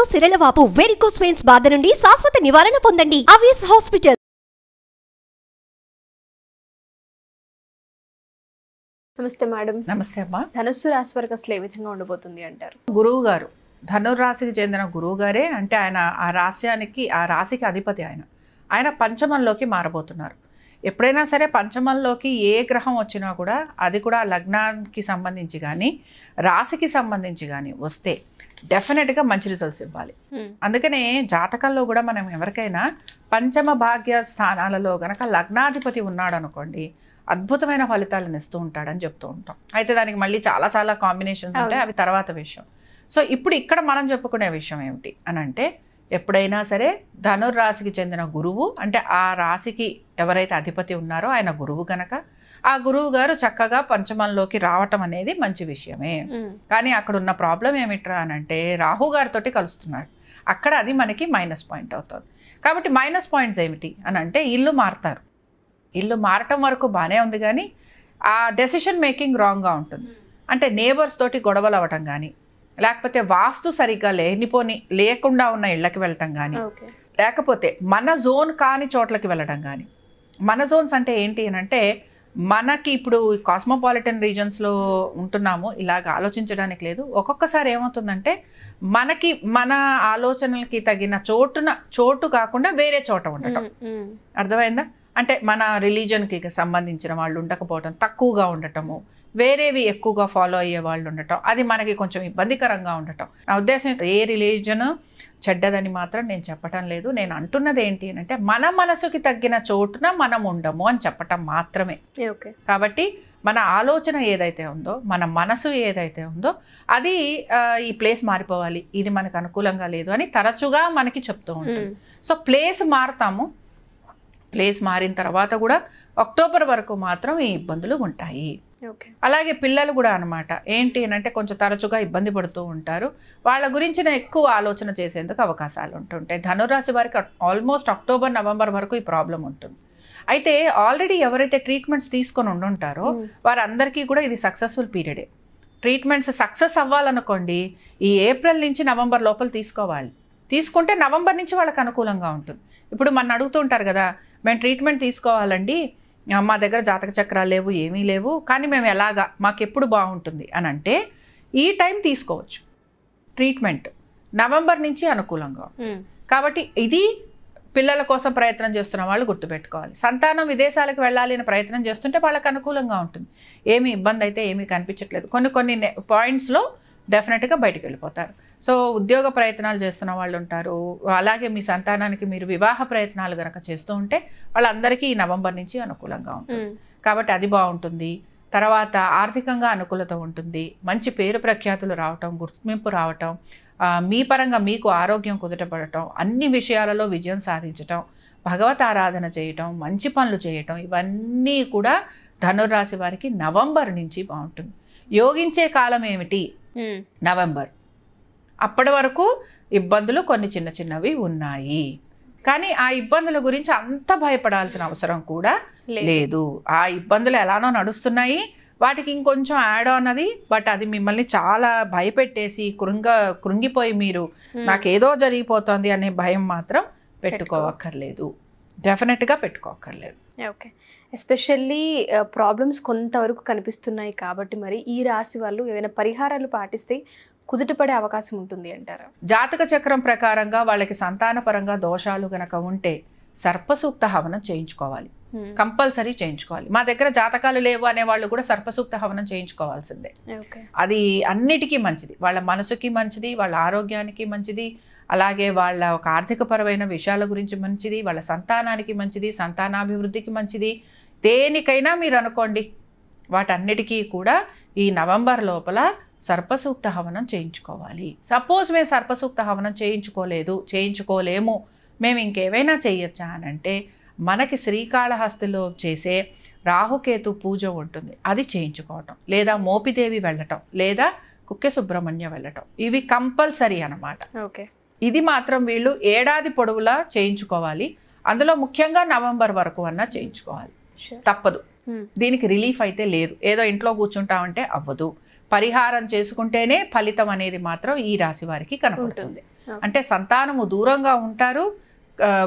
గుండెల్లో సిరలవాపు varicose veins బాధ నుండి శాశ్వత నివారణ పొందండి అవియస్ హాస్పిటల్ నమస్తే మేడం నమస్తే అమ్మా ధనుస్సు రాశి వరకు అసలు ఏ విధంగా ఉండబోతుంది అంటారు గురువు గారు ధనుర్రాశికి చెందిన గురువు గారే అంటే ఆయన ఆ రాశ్యానికి ఆ రాశికి అధిపతి ఆయన ఆయన పంచమంలోకి మారబోతున్నారు ఎప్పుడైనా సరే పంచమంలోకి ఏ గ్రహం వచ్చినా కూడా అది కూడా లగ్నానికి సంబంధించి కానీ రాశికి సంబంధించి కానీ వస్తే డెఫినెట్గా మంచి రిజల్ట్స్ ఇవ్వాలి అందుకనే జాతకంలో కూడా మనం ఎవరికైనా పంచమ భాగ్య స్థానాలలో గనక లగ్నాధిపతి ఉన్నాడు అనుకోండి అద్భుతమైన ఫలితాలను ఇస్తూ ఉంటాడని చెప్తూ ఉంటాం అయితే దానికి మళ్ళీ చాలా చాలా కాంబినేషన్స్ ఉంటాయి అవి తర్వాత విషయం సో ఇప్పుడు ఇక్కడ మనం చెప్పుకునే విషయం ఏమిటి అని అంటే ఎప్పుడైనా సరే ధనుర్రాశికి చెందిన గురువు అంటే ఆ రాశికి ఎవరైతే అధిపతి ఉన్నారో ఆయన గురువు కనుక ఆ గురువు గారు చక్కగా పంచమంలోకి రావటం అనేది మంచి విషయమే కానీ అక్కడ ఉన్న ప్రాబ్లం ఏమిట్రా అని అంటే రాహుగారితో కలుస్తున్నాడు అక్కడ అది మనకి మైనస్ పాయింట్ అవుతుంది కాబట్టి మైనస్ పాయింట్స్ ఏమిటి అని అంటే ఇల్లు మారుతారు ఇల్లు మారటం వరకు బాగానే ఉంది కానీ ఆ డెసిషన్ మేకింగ్ రాంగ్గా ఉంటుంది అంటే నేబర్స్ తోటి గొడవలు అవ్వటం కానీ లేకపోతే వాస్తు సరిగ్గా లేనిపోని లేకుండా ఉన్న ఇళ్ళకి వెళ్ళటం కానీ లేకపోతే మన జోన్ కాని చోట్లకి వెళ్ళడం కానీ మన జోన్స్ అంటే ఏంటి అని అంటే మనకి ఇప్పుడు కాస్మోపాలిటన్ రీజన్స్లో ఉంటున్నాము ఇలాగ ఆలోచించడానికి లేదు ఒక్కొక్కసారి ఏమవుతుందంటే మనకి మన ఆలోచనలకి తగిన చోటున చోటు కాకుండా వేరే చోట ఉండటం అర్థమైందా అంటే మన రిలీజన్కి సంబంధించిన వాళ్ళు ఉండకపోవటం తక్కువగా ఉండటము వేరేవి ఎక్కువగా ఫాలో అయ్యే వాళ్ళు ఉండటం అది మనకి కొంచెం ఇబ్బందికరంగా ఉండటం నా ఉద్దేశం ఏ రిలీజన్ చెడ్డదని మాత్రం నేను చెప్పటం లేదు నేను అంటున్నది ఏంటి అంటే మన మనసుకి తగ్గిన చోటున మనం ఉండము అని చెప్పటం మాత్రమే ఓకే కాబట్టి మన ఆలోచన ఏదైతే ఉందో మన మనసు ఏదైతే ఉందో అది ఈ ప్లేస్ మారిపోవాలి ఇది మనకు అనుకూలంగా లేదు అని తరచుగా మనకి చెప్తూ ఉంటుంది సో ప్లేస్ మారుతాము ప్లేస్ మారిన తర్వాత కూడా అక్టోబర్ వరకు మాత్రం ఈ ఇబ్బందులు ఉంటాయి అలాగే పిల్లలు కూడా అనమాట ఏంటి అంటే కొంచెం తరచుగా ఇబ్బంది పడుతూ ఉంటారు వాళ్ళ గురించిన ఎక్కువ ఆలోచన చేసేందుకు అవకాశాలు ఉంటుంటాయి ధనురాశి వారికి ఆల్మోస్ట్ అక్టోబర్ నవంబర్ వరకు ఈ ప్రాబ్లం ఉంటుంది అయితే ఆల్రెడీ ఎవరైతే ట్రీట్మెంట్స్ తీసుకొని ఉండుంటారో వారందరికీ కూడా ఇది సక్సెస్ఫుల్ పీరియడే ట్రీట్మెంట్స్ సక్సెస్ అవ్వాలనుకోండి ఈ ఏప్రిల్ నుంచి నవంబర్ లోపల తీసుకోవాలి తీసుకుంటే నవంబర్ నుంచి వాళ్ళకి అనుకూలంగా ఉంటుంది ఇప్పుడు మన అడుగుతూ ఉంటారు కదా మేము ట్రీట్మెంట్ తీసుకోవాలండి మా దగ్గర జాతక చక్రాలు లేవు ఏమీ లేవు కానీ మేము ఎలాగా ఎప్పుడు బాగుంటుంది అని అంటే ఈ టైం తీసుకోవచ్చు ట్రీట్మెంట్ నవంబర్ నుంచి అనుకూలంగా కాబట్టి ఇది పిల్లల కోసం ప్రయత్నం చేస్తున్న వాళ్ళు గుర్తుపెట్టుకోవాలి సంతానం విదేశాలకు వెళ్ళాలి అని ప్రయత్నం చేస్తుంటే వాళ్ళకి అనుకూలంగా ఉంటుంది ఏమీ ఇబ్బంది అయితే ఏమీ కనిపించట్లేదు కొన్ని కొన్ని పాయింట్స్లో డెఫినెట్గా బయటకు వెళ్ళిపోతారు సో ఉద్యోగ ప్రయత్నాలు చేస్తున్న వాళ్ళు ఉంటారు అలాగే మీ సంతానానికి మీరు వివాహ ప్రయత్నాలు కనుక చేస్తూ ఉంటే వాళ్ళందరికీ ఈ నవంబర్ నుంచి అనుకూలంగా ఉంటుంది కాబట్టి అది బాగుంటుంది తర్వాత ఆర్థికంగా అనుకూలత ఉంటుంది మంచి పేరు ప్రఖ్యాతులు రావటం గుర్తింపు రావటం మీ పరంగా మీకు ఆరోగ్యం కుదుటపడటం అన్ని విషయాలలో విజయం సాధించటం భగవత్ ఆరాధన చేయటం మంచి పనులు చేయటం ఇవన్నీ కూడా ధనుర్రాశి వారికి నవంబర్ నుంచి బాగుంటుంది యోగించే కాలం ఏమిటి నవంబర్ అప్పటి వరకు ఇబ్బందులు కొన్ని చిన్న చిన్నవి ఉన్నాయి కానీ ఆ ఇబ్బందుల గురించి అంత భయపడాల్సిన అవసరం కూడా లేదు ఆ ఇబ్బందులు ఎలానో నడుస్తున్నాయి వాటికి ఇంకొంచెం యాడ్ అన్నది బట్ అది మిమ్మల్ని చాలా భయపెట్టేసి కృంగ కృంగిపోయి మీరు నాకేదో జరిగిపోతుంది అనే భయం మాత్రం పెట్టుకోవక్కర్లేదు డెఫినెట్గా పెట్టుకోవక్కర్లేదు ఓకే ఎస్పెషల్లీ ప్రాబ్లమ్స్ కొంతవరకు కనిపిస్తున్నాయి కాబట్టి మరి ఈ రాశి వాళ్ళు ఏమైనా పరిహారాలు పాటిస్తే కుదుటపడే అవకాశం ఉంటుంది అంటారు జాతక చక్రం ప్రకారంగా వాళ్ళకి సంతానపరంగా దోషాలు గనక ఉంటే సర్పసూక్త హవనం చేయించుకోవాలి కంపల్సరీ చేయించుకోవాలి మా దగ్గర జాతకాలు లేవు అనే వాళ్ళు కూడా సర్పసూక్త హవనం చేయించుకోవాల్సిందే అది అన్నిటికీ మంచిది వాళ్ళ మనసుకి మంచిది వాళ్ళ ఆరోగ్యానికి మంచిది అలాగే వాళ్ళ ఒక ఆర్థికపరమైన విషయాల గురించి మంచిది వాళ్ళ సంతానానికి మంచిది సంతానాభివృద్ధికి మంచిది దేనికైనా మీరు అనుకోండి వాటన్నిటికీ కూడా ఈ నవంబర్ లోపల సర్పసూక్త హవనం చేయించుకోవాలి సపోజ్ మేము సర్పసూక్త హవనం చేయించుకోలేదు చేయించుకోలేము మేము ఇంకేవైనా చేయొచ్చా అని అంటే మనకి శ్రీకాళహస్తిలో చేసే రాహుకేతు పూజ ఉంటుంది అది చేయించుకోవటం లేదా మోపిదేవి వెళ్ళటం లేదా కుక్కె సుబ్రహ్మణ్య వెళ్ళటం ఇవి కంపల్సరీ అనమాట ఓకే ఇది మాత్రం వీళ్ళు ఏడాది పొడవులా చేయించుకోవాలి అందులో ముఖ్యంగా నవంబర్ వరకు అన్నా చేయించుకోవాలి తప్పదు hmm. దీనికి రిలీఫ్ అయితే లేదు ఏదో ఇంట్లో కూర్చుంటామంటే అవ్వదు పరిహారం చేసుకుంటేనే ఫలితం అనేది మాత్రం ఈ రాశి వారికి కనబడుతుంది అంటే సంతానము దూరంగా ఉంటారు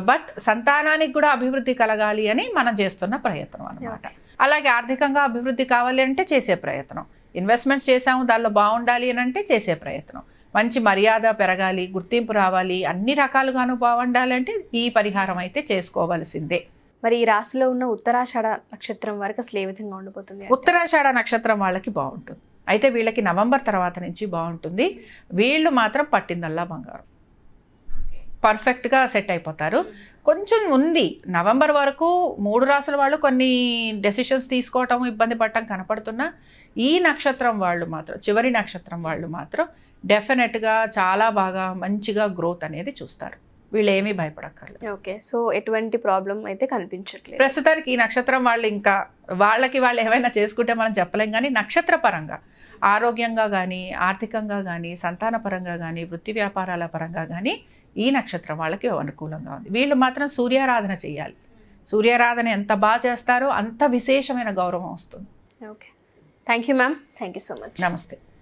బట్ సంతానానికి కూడా అభివృద్ధి కలగాలి అని మనం చేస్తున్న ప్రయత్నం అనమాట అలాగే ఆర్థికంగా అభివృద్ధి కావాలి అంటే చేసే ప్రయత్నం ఇన్వెస్ట్మెంట్స్ చేసాము దానిలో బాగుండాలి అని అంటే చేసే ప్రయత్నం మంచి మర్యాద పెరగాలి గుర్తింపు రావాలి అన్ని రకాలుగాను బాగుండాలంటే ఈ పరిహారం అయితే చేసుకోవాల్సిందే మరి ఈ రాశిలో ఉన్న ఉత్తరాషాఢ నక్షత్రం వరకు అసలు ఏ విధంగా ఉండిపోతుంది ఉత్తరాషాఢ నక్షత్రం వాళ్ళకి బాగుంటుంది అయితే వీళ్ళకి నవంబర్ తర్వాత నుంచి బాగుంటుంది వీళ్ళు మాత్రం పట్టిందల్లా బంగారం పర్ఫెక్ట్గా సెట్ అయిపోతారు కొంచెం ఉంది నవంబర్ వరకు మూడు రాసుల వాళ్ళు కొన్ని డెసిషన్స్ తీసుకోవటం ఇబ్బంది పడటం కనపడుతున్నా ఈ నక్షత్రం వాళ్ళు మాత్రం చివరి నక్షత్రం వాళ్ళు మాత్రం డెఫినెట్గా చాలా బాగా మంచిగా గ్రోత్ అనేది చూస్తారు వీళ్ళు ఏమీ భయపడక్కర్లేదు ఓకే సో ఎటువంటి ప్రాబ్లం అయితే కనిపించట్లేదు ప్రస్తుతానికి ఈ నక్షత్రం వాళ్ళు ఇంకా వాళ్ళకి వాళ్ళు ఏమైనా చేసుకుంటే మనం చెప్పలేం కానీ నక్షత్ర పరంగా ఆరోగ్యంగా కానీ ఆర్థికంగా కానీ సంతాన పరంగా కానీ వృత్తి వ్యాపారాల పరంగా కానీ ఈ నక్షత్రం వాళ్ళకి అనుకూలంగా ఉంది వీళ్ళు మాత్రం సూర్యారాధన చేయాలి సూర్యారాధన ఎంత బాగా చేస్తారో అంత విశేషమైన గౌరవం వస్తుంది okay thank you ma'am thank you so much నమస్తే